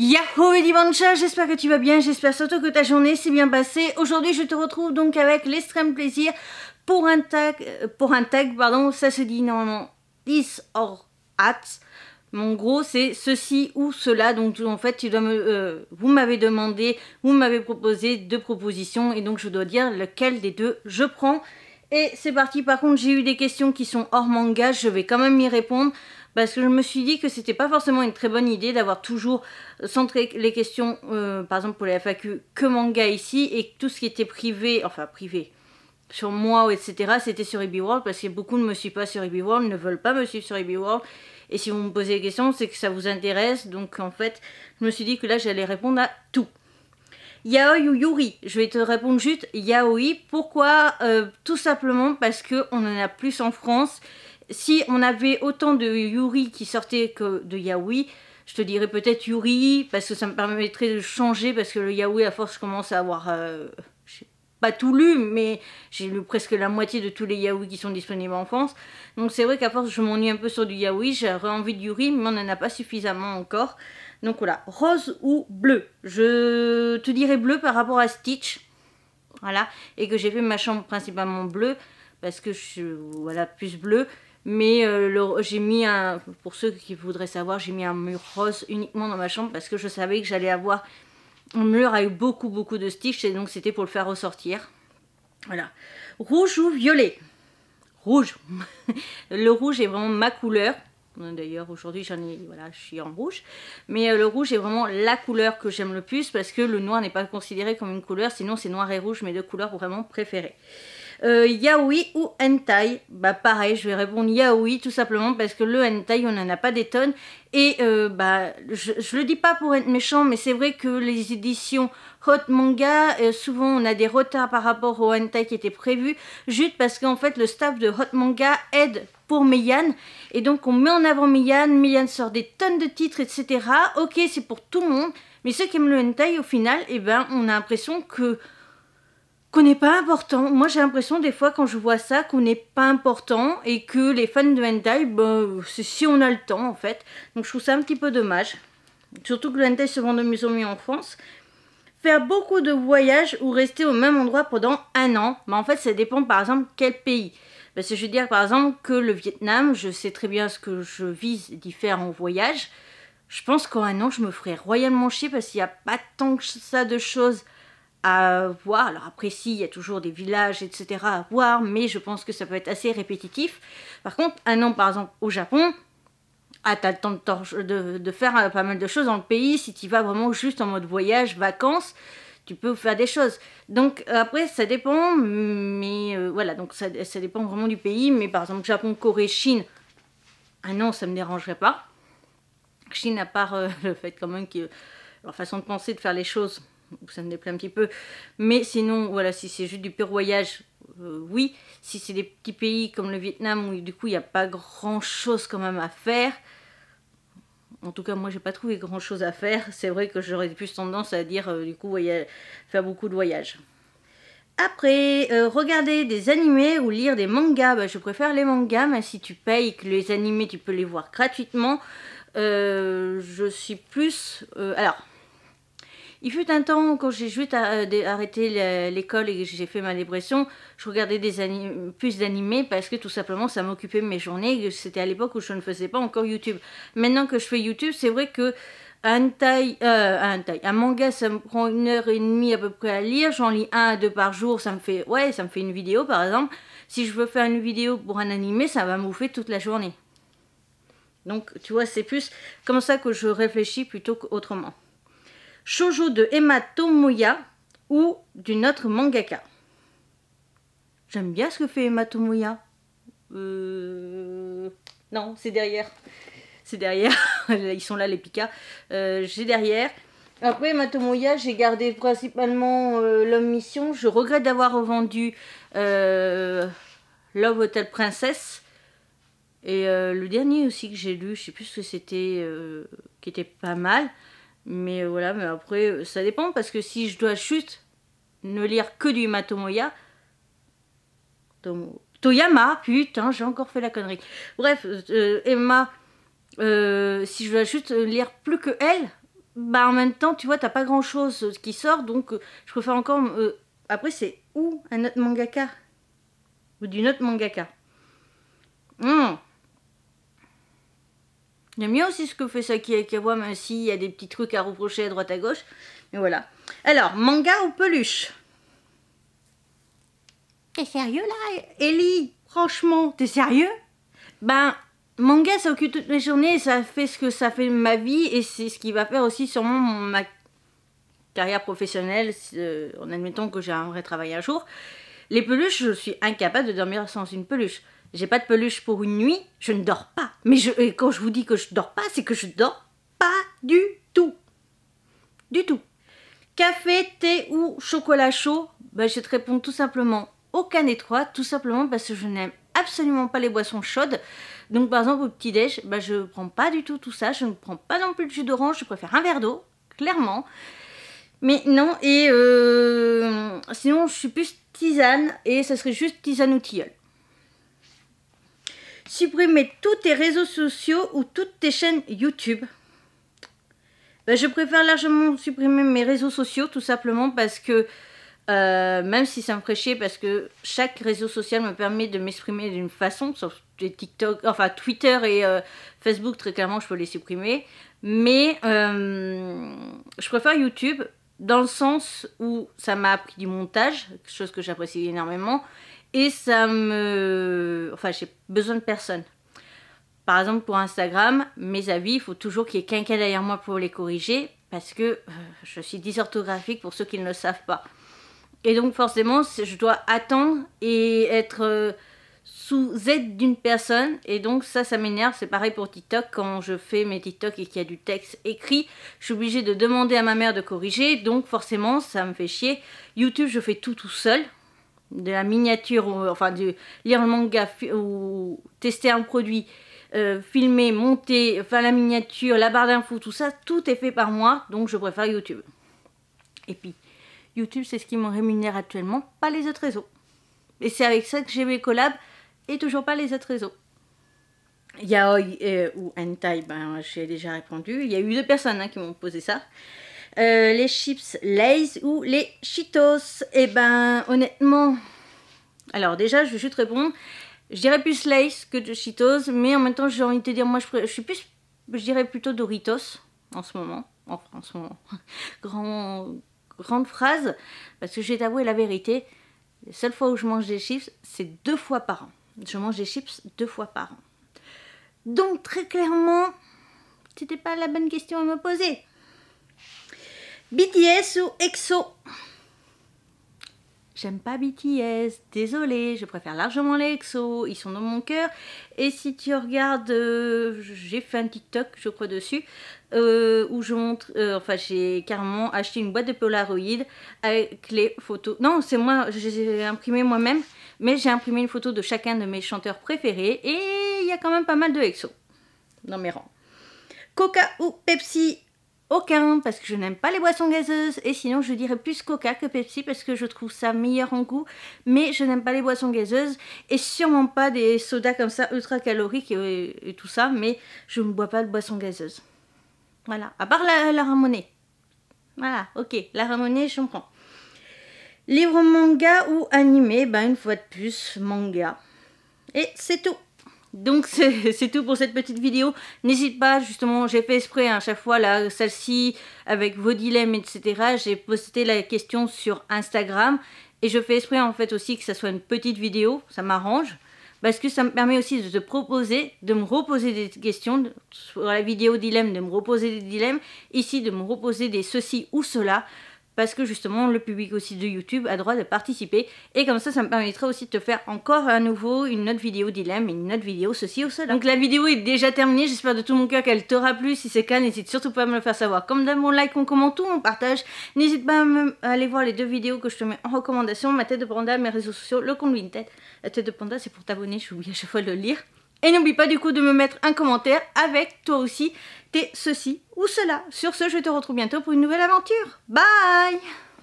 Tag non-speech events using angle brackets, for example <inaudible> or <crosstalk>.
Yahoo et Bancha, j'espère que tu vas bien, j'espère surtout que ta journée s'est bien passée. Aujourd'hui, je te retrouve donc avec l'extrême plaisir pour un tag, euh, pour un tag, pardon, ça se dit normalement this or at. Mon gros, c'est ceci ou cela. Donc, en fait, tu euh, vous m'avez demandé, vous m'avez proposé deux propositions et donc je dois dire lequel des deux je prends. Et c'est parti. Par contre, j'ai eu des questions qui sont hors manga, je vais quand même y répondre parce que je me suis dit que c'était pas forcément une très bonne idée d'avoir toujours euh, centré les questions, euh, par exemple pour les FAQ, que manga ici et tout ce qui était privé, enfin privé, sur moi, ou etc., c'était sur EB World parce que beaucoup ne me suivent pas sur EB World, ne veulent pas me suivre sur EB World. Et si vous me posez des questions, c'est que ça vous intéresse. Donc en fait, je me suis dit que là, j'allais répondre à tout yaoi ou yuri Je vais te répondre juste yaoi. Pourquoi euh, Tout simplement parce qu'on en a plus en France. Si on avait autant de yuri qui sortaient que de yaoi, je te dirais peut-être yuri parce que ça me permettrait de changer parce que le yaoi à force commence à avoir... Euh, pas tout lu, mais j'ai lu presque la moitié de tous les yaouis qui sont disponibles en France. Donc c'est vrai qu'à force, je m'ennuie un peu sur du yaoi, j'aurais envie de yuri, mais on n'en a pas suffisamment encore. Donc voilà, rose ou bleu Je te dirais bleu par rapport à Stitch, voilà, et que j'ai fait ma chambre principalement bleue, parce que je suis, voilà, plus bleu. Mais euh, j'ai mis un, pour ceux qui voudraient savoir, j'ai mis un mur rose uniquement dans ma chambre parce que je savais que j'allais avoir mur a eu beaucoup beaucoup de stitches et donc c'était pour le faire ressortir. Voilà. Rouge ou violet Rouge. <laughs> le rouge est vraiment ma couleur. D'ailleurs aujourd'hui j'en ai, voilà, je suis en rouge. Mais euh, le rouge est vraiment la couleur que j'aime le plus parce que le noir n'est pas considéré comme une couleur, sinon c'est noir et rouge mes deux couleurs vraiment préférées. Euh, yaoi ou hentai Bah pareil, je vais répondre yaoi tout simplement parce que le hentai, on n'en a pas des tonnes. Et euh, bah, je, le dis pas pour être méchant, mais c'est vrai que les éditions hot manga, euh, souvent on a des retards par rapport au hentai qui était prévu, juste parce qu'en fait le staff de hot manga aide pour Meiyan. Et donc on met en avant Meiyan, Meiyan sort des tonnes de titres, etc. Ok, c'est pour tout le monde, mais ceux qui aiment le hentai, au final, eh ben, on a l'impression que qu'on n'est pas important. Moi, j'ai l'impression des fois quand je vois ça qu'on n'est pas important et que les fans de hentai, ben, c'est si on a le temps en fait. Donc je trouve ça un petit peu dommage. Surtout que le hentai se vend de mieux en mieux en France. Faire beaucoup de voyages ou rester au même endroit pendant un an, mais ben, en fait ça dépend par exemple quel pays. Parce ben, que je veux dire par exemple que le Vietnam, je sais très bien ce que je vise d'y faire en voyage. Je pense qu'en un an je me ferais royalement chier parce qu'il n'y a pas tant que ça de choses voir. Alors après, si, il y a toujours des villages, etc. à voir, mais je pense que ça peut être assez répétitif. Par contre, un an, par exemple, au Japon, ah, t'as le temps de, faire euh, pas mal de choses dans le pays. Si tu vas vraiment juste en mode voyage, vacances, tu peux faire des choses. Donc euh, après, ça dépend, mais euh, voilà, donc ça, ça, dépend vraiment du pays. Mais par exemple, Japon, Corée, Chine, un an, ça me dérangerait pas. Chine, à part <laughs> le fait quand même que leur façon de penser, de faire les choses, ça me déplaît un petit peu. Mais sinon, voilà, si c'est juste du pur voyage, euh, oui. Si c'est des petits pays comme le Vietnam où du coup il n'y a pas grand chose quand même à faire. En tout cas, moi j'ai pas trouvé grand chose à faire. C'est vrai que j'aurais plus tendance à dire euh, du coup faire beaucoup de voyages. Après, euh, regarder des animés ou lire des mangas, bah, je préfère les mangas, mais si tu payes que les animés, tu peux les voir gratuitement. je suis plus... alors, il fut un temps, quand j'ai juste euh, arrêté l'école et que j'ai fait ma dépression, je regardais des plus d'animés parce que tout simplement ça m'occupait mes journées. C'était à l'époque où je ne faisais pas encore YouTube. Maintenant que je fais YouTube, c'est vrai que euh, un, manga, ça me prend une heure et demie à peu près à lire. J'en lis un à deux par jour. Ça me fait, ouais, ça me fait une vidéo par exemple. Si je veux faire une vidéo pour un animé, ça va m'ouffer toute la journée. Donc, tu vois, c'est plus comme ça que je réfléchis plutôt qu'autrement shoujo de Emma Tomoya ou d'une autre mangaka. J'aime bien ce que fait Emma Tomoya. Euh, non, c'est derrière. C'est derrière. <laughs> Ils sont là, les picas. Euh, j'ai derrière. Après, Emma Tomoya, j'ai gardé principalement euh, L'Homme Mission. Je regrette d'avoir revendu Love Hotel Princess. Et le dernier aussi que j'ai lu, je sais plus ce que c'était, qui était pas mal. Mais voilà, mais après, euh, ça dépend, parce que si je dois juste ne lire que du Matomoya, Toyama, putain, j'ai encore fait la connerie. Bref, euh, Emma, euh, si je dois juste lire plus que elle, bah en même temps, tu vois, t'as pas grand chose qui sort, donc je préfère encore. après, c'est où un autre mangaka, ou d'une autre mangaka. Hum J'aime bien aussi ce que fait Saki Akawa, même il y a des petits trucs à reprocher à droite à gauche. Mais voilà. Alors, manga ou peluche T'es sérieux là, Ellie Franchement, t'es sérieux Ben, manga, ça occupe toutes mes journées, ça fait ce que ça fait ma vie, et c'est ce qui va faire aussi sûrement ma carrière professionnelle, euh, en admettant que j'ai un vrai travail un jour. Les peluches, je suis incapable de dormir sans une peluche. J'ai pas de peluche pour une nuit, je ne dors pas. Mais je, quand je vous dis que je dors pas, c'est que je dors pas du tout. Du tout. Café, thé ou chocolat chaud bah, Je te réponds tout simplement aucun des trois, tout simplement parce que je n'aime absolument pas les boissons chaudes. Donc par exemple au petit-déj, bah, je ne prends pas du tout tout ça, je ne prends pas non plus de jus d'orange, je préfère un verre d'eau, clairement. Mais non, et euh, sinon je suis plus tisane, et ça serait juste tisane ou tilleul supprimer tous tes réseaux sociaux ou toutes tes chaînes YouTube. Ben, je préfère largement supprimer mes réseaux sociaux tout simplement parce que euh, même si ça me fait chier parce que chaque réseau social me permet de m'exprimer d'une façon, sauf TikTok, enfin Twitter et euh, Facebook très clairement je peux les supprimer, mais euh, je préfère YouTube dans le sens où ça m'a appris du montage, chose que j'apprécie énormément, et ça me... Enfin, j'ai besoin de personne. Par exemple, pour Instagram, mes avis, il faut toujours qu'il y ait quelqu'un derrière moi pour les corriger parce que euh, je suis dysorthographique pour ceux qui ne le savent pas. Et donc forcément, je dois attendre et être euh, sous aide d'une personne. Et donc ça, ça m'énerve. C'est pareil pour TikTok. Quand je fais mes TikTok et qu'il y a du texte écrit, je suis obligée de demander à ma mère de corriger. Donc forcément, ça me fait chier. YouTube, je fais tout tout seul de la miniature, enfin de lire le manga ou tester un produit, euh, filmer, monter, faire la miniature, la barre d'infos, tout ça, tout est fait par moi, donc je préfère YouTube. Et puis, YouTube, c'est ce qui me rémunère actuellement, pas les autres réseaux. Et c'est avec ça que j'ai mes collabs et toujours pas les autres réseaux. Yaoi euh, ou Hentai, ben, j'ai déjà répondu. Il y a eu deux personnes hein, qui m'ont posé ça. Euh, les chips Lay's ou les Cheetos Eh ben, honnêtement, alors déjà, je vais juste répondre. Je dirais plus Lay's que de Cheetos, mais en même temps, j'ai envie de te dire, moi, je, suis plus, je dirais plutôt Doritos en ce moment. en ce moment. <laughs> Grand, grande phrase, parce que je vais t'avouer la vérité. La seule fois où je mange des chips, c'est deux fois par an. Je mange des chips deux fois par an. Donc, très clairement, c'était pas la bonne question à me poser. BTS ou EXO J'aime pas BTS, désolé, je préfère largement les EXO, ils sont dans mon cœur. Et si tu regardes, euh, j'ai fait un TikTok, je crois, dessus, euh, où je montre, euh, enfin, j'ai carrément acheté une boîte de Polaroid avec les photos. Non, c'est moi, j'ai imprimé moi-même, mais j'ai imprimé une photo de chacun de mes chanteurs préférés et il y a quand même pas mal de EXO dans mes rangs. Coca ou Pepsi aucun, parce que je n'aime pas les boissons gazeuses. Et sinon, je dirais plus Coca que Pepsi parce que je trouve ça meilleur en goût. Mais je n'aime pas les boissons gazeuses et sûrement pas des sodas comme ça ultra caloriques et, tout ça. Mais je ne bois pas de boissons gazeuses. Voilà, à part la, la ramonée. Voilà, ok, la ramonée, je prends. Livre manga ou animé, ben une fois de plus, manga. Et c'est tout. Donc <laughs> c'est tout pour cette petite vidéo. N'hésite pas, justement, j'ai fait exprès hein, à chaque fois, celle-ci, avec vos dilemmes, etc. J'ai posté la question sur Instagram. Et je fais exprès, en fait, aussi que ça soit une petite vidéo, ça m'arrange. Parce que ça me permet aussi de te proposer, de me reposer des questions, sur la vidéo dilemme, de me reposer des dilemmes, ici de me reposer des ceci ou cela, parce que justement le public aussi de YouTube a droit de participer et comme ça ça me permettra aussi de te faire encore à nouveau une autre vidéo dilemme une autre vidéo ceci ou cela. Donc la vidéo est déjà terminée, j'espère de tout mon cœur qu'elle t'aura plu, si c'est le cas n'hésite surtout pas à me le faire savoir. Comme d'hab on like, on commente ou on partage, n'hésite pas à, aller voir les deux vidéos que je te mets en recommandation, ma tête de panda, mes réseaux sociaux, le compte Vinted, la tête de panda c'est pour t'abonner, j'oublie à chaque fois de le lire. Et n'oublie pas du coup de me mettre un commentaire avec toi aussi tes ceci ou cela. Sur ce, je te retrouve bientôt pour une nouvelle aventure. Bye